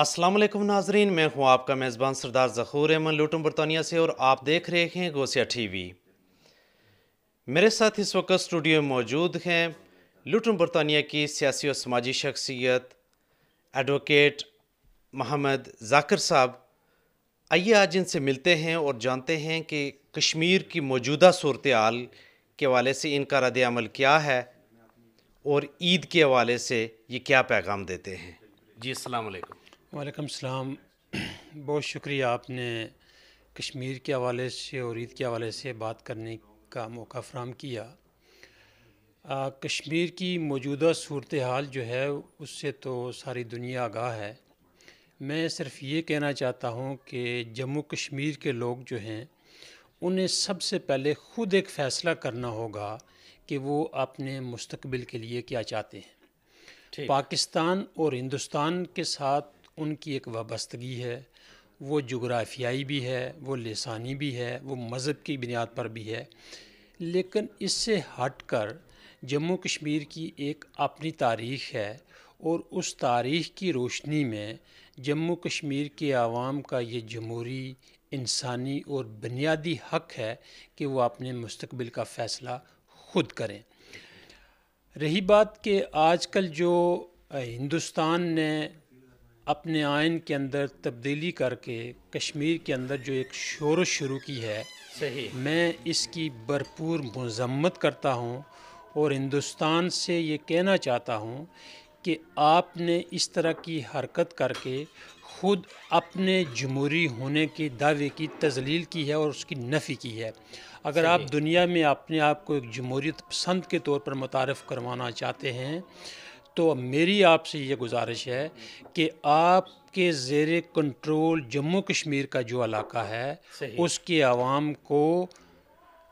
السلام علیکم ناظرین میں ہوں آپ کا میزبان سردار ظہور احمد لوٹن برطانیہ سے اور آپ دیکھ رہے ہیں گوسیا ٹی وی میرے ساتھ اس وقت اسٹوڈیو میں موجود ہیں لوٹن برطانیہ کی سیاسی اور سماجی شخصیت ایڈوکیٹ محمد ذاکر صاحب آئیے آج ان سے ملتے ہیں اور جانتے ہیں کہ کشمیر کی موجودہ صورتحال کے والے سے ان کا رد عمل کیا ہے اور عید کے حوالے سے یہ کیا پیغام دیتے ہیں جی السلام علیکم وعلیکم السلام بہت شکریہ آپ نے کشمیر کے حوالے سے اور عید کے حوالے سے بات کرنے کا موقع فراہم کیا کشمیر کی موجودہ صورتحال جو ہے اس سے تو ساری دنیا آگاہ ہے میں صرف یہ کہنا چاہتا ہوں کہ جموں کشمیر کے لوگ جو ہیں انہیں سب سے پہلے خود ایک فیصلہ کرنا ہوگا کہ وہ اپنے مستقبل کے لیے کیا چاہتے ہیں پاکستان اور ہندوستان کے ساتھ ان کی ایک وابستگی ہے وہ جغرافیائی بھی ہے وہ لسانی بھی ہے وہ مذہب کی بنیاد پر بھی ہے لیکن اس سے ہٹ کر جموں کشمیر کی ایک اپنی تاریخ ہے اور اس تاریخ کی روشنی میں جموں کشمیر کے عوام کا یہ جمہوری انسانی اور بنیادی حق ہے کہ وہ اپنے مستقبل کا فیصلہ خود کریں رہی بات کہ آج کل جو ہندوستان نے اپنے آئین کے اندر تبدیلی کر کے کشمیر کے اندر جو ایک شور شروع کی ہے صحیح میں اس کی بھرپور مذمت کرتا ہوں اور ہندوستان سے یہ کہنا چاہتا ہوں کہ آپ نے اس طرح کی حرکت کر کے خود اپنے جمہوری ہونے کے دعوے کی تزلیل کی ہے اور اس کی نفی کی ہے اگر آپ دنیا میں اپنے آپ کو ایک جمہوریت پسند کے طور پر متعارف کروانا چاہتے ہیں تو میری آپ سے یہ گزارش ہے کہ آپ کے زیر کنٹرول جموں کشمیر کا جو علاقہ ہے اس کے عوام کو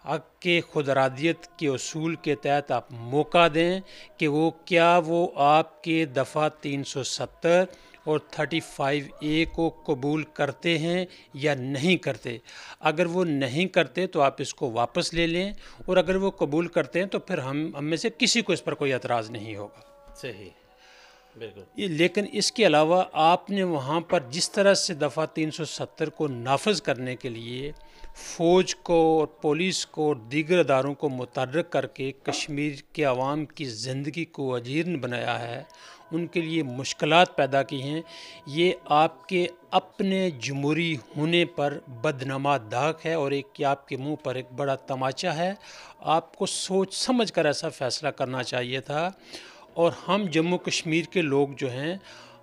حق کے خدرادیت کے اصول کے تحت آپ موقع دیں کہ وہ کیا وہ آپ کے دفعہ تین سو ستر اور تھرٹی فائیو اے کو قبول کرتے ہیں یا نہیں کرتے اگر وہ نہیں کرتے تو آپ اس کو واپس لے لیں اور اگر وہ قبول کرتے ہیں تو پھر ہم میں سے کسی کو اس پر کوئی اعتراض نہیں ہوگا صحیح بالکل لیکن اس کے علاوہ آپ نے وہاں پر جس طرح سے دفعہ تین سو ستر کو نافذ کرنے کے لیے فوج کو اور پولیس کو اور دیگر اداروں کو متحرک کر کے کشمیر کے عوام کی زندگی کو اجیرن بنایا ہے ان کے لیے مشکلات پیدا کی ہیں یہ آپ کے اپنے جمہوری ہونے پر بدنما داغ ہے اور ایک کہ آپ کے منہ پر ایک بڑا تماچا ہے آپ کو سوچ سمجھ کر ایسا فیصلہ کرنا چاہیے تھا اور ہم جموں کشمیر کے لوگ جو ہیں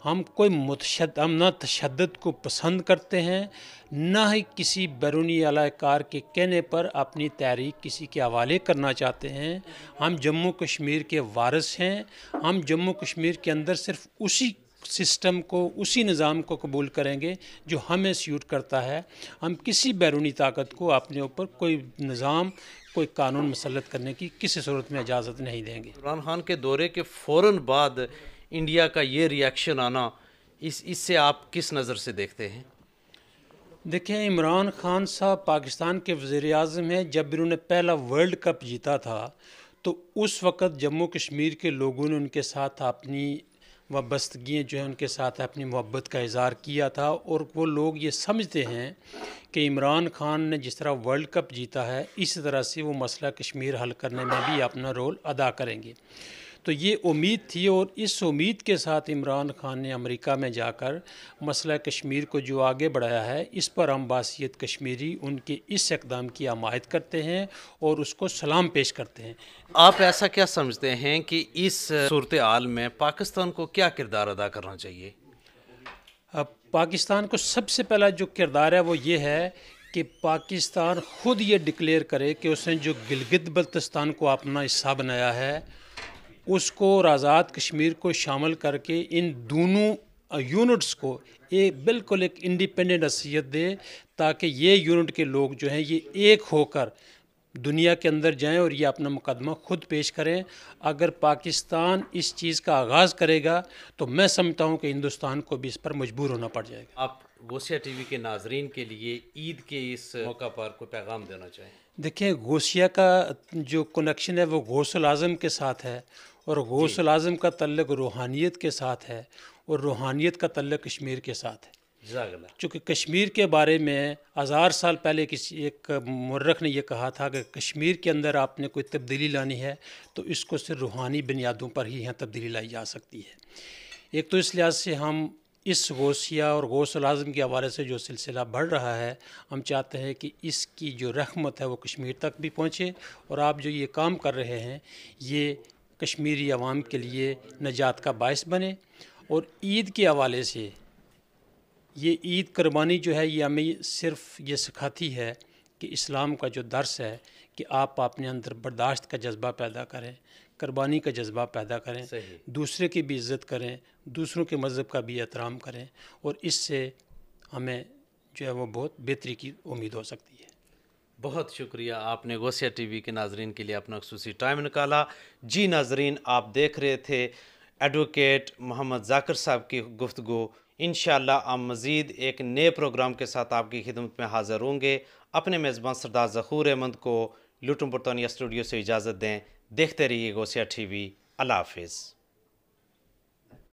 ہم کوئی متشد نہ تشدد کو پسند کرتے ہیں نہ ہی کسی بیرونی اعلی کار کے کہنے پر اپنی تحریک کسی کے حوالے کرنا چاہتے ہیں ہم جموں کشمیر کے وارث ہیں ہم جموں کشمیر کے اندر صرف اسی سسٹم کو اسی نظام کو قبول کریں گے جو ہمیں سیوٹ کرتا ہے ہم کسی بیرونی طاقت کو اپنے اوپر کوئی نظام کوئی قانون مسلط کرنے کی کسی صورت میں اجازت نہیں دیں گے عمران خان کے دورے کے فوراً بعد انڈیا کا یہ ریاکشن آنا اس اس سے آپ کس نظر سے دیکھتے ہیں دیکھیں عمران خان صاحب پاکستان کے وزیر اعظم ہیں جب انہوں نے پہلا ورلڈ کپ جیتا تھا تو اس وقت جموں کشمیر کے لوگوں نے ان کے ساتھ اپنی وابستگییں جو ہیں ان کے ساتھ اپنی محبت کا اظہار کیا تھا اور وہ لوگ یہ سمجھتے ہیں کہ عمران خان نے جس طرح ورلڈ کپ جیتا ہے اس طرح سے وہ مسئلہ کشمیر حل کرنے میں بھی اپنا رول ادا کریں گے تو یہ امید تھی اور اس امید کے ساتھ عمران خان نے امریکہ میں جا کر مسئلہ کشمیر کو جو آگے بڑھایا ہے اس پر ہم باسیت کشمیری ان کے اس اقدام کی حمایت کرتے ہیں اور اس کو سلام پیش کرتے ہیں آپ ایسا کیا سمجھتے ہیں کہ اس صورتحال میں پاکستان کو کیا کردار ادا کرنا چاہیے پاکستان کو سب سے پہلا جو کردار ہے وہ یہ ہے کہ پاکستان خود یہ ڈکلیئر کرے کہ اس نے جو گلگت بلتستان کو اپنا حصہ بنایا ہے اس کو اور آزاد کشمیر کو شامل کر کے ان دونوں یونٹس کو یہ بالکل ایک انڈیپینڈنٹ حیثیت دے تاکہ یہ یونٹ کے لوگ جو ہیں یہ ایک ہو کر دنیا کے اندر جائیں اور یہ اپنا مقدمہ خود پیش کریں اگر پاکستان اس چیز کا آغاز کرے گا تو میں سمجھتا ہوں کہ ہندوستان کو بھی اس پر مجبور ہونا پڑ جائے گا آپ گوسیا ٹی وی کے ناظرین کے لیے عید کے اس موقع پر کوئی پیغام دینا چاہیں دیکھیں گوسیا کا جو کنیکشن ہے وہ غوث العظم کے ساتھ ہے اور جی۔ غوث العظم کا تعلق روحانیت کے ساتھ ہے اور روحانیت کا تعلق کشمیر کے ساتھ ہے چونکہ کشمیر کے بارے میں ہزار سال پہلے کسی ایک مرخ نے یہ کہا تھا کہ کشمیر کے اندر آپ نے کوئی تبدیلی لانی ہے تو اس کو صرف روحانی بنیادوں پر ہی یہاں تبدیلی لائی جا سکتی ہے ایک تو اس لحاظ سے ہم اس غوثیہ اور غوث العظم کے حوالے سے جو سلسلہ بڑھ رہا ہے ہم چاہتے ہیں کہ اس کی جو رحمت ہے وہ کشمیر تک بھی پہنچے اور آپ جو یہ کام کر رہے ہیں یہ کشمیری عوام کے لیے نجات کا باعث بنے اور عید کے حوالے سے یہ عید قربانی جو ہے یہ ہمیں صرف یہ سکھاتی ہے کہ اسلام کا جو درس ہے کہ آپ اپنے اندر برداشت کا جذبہ پیدا کریں قربانی کا جذبہ پیدا کریں دوسرے کی بھی عزت کریں دوسروں کے مذہب کا بھی احترام کریں اور اس سے ہمیں جو ہے وہ بہت بہتری کی امید ہو سکتی ہے بہت شکریہ آپ نے غوثیہ ٹی وی کے ناظرین کے لیے اپنا خصوصی ٹائم نکالا جی ناظرین آپ دیکھ رہے تھے ایڈوکیٹ محمد ذاکر صاحب کی گفتگو انشاءاللہ آپ مزید ایک نئے پروگرام کے ساتھ آپ کی خدمت میں حاضر ہوں گے اپنے میزبان سردار ظہور احمد کو لٹوم برطانیہ اسٹوڈیو سے اجازت دیں دیکھتے رہیے گوسیا ٹی وی اللہ حافظ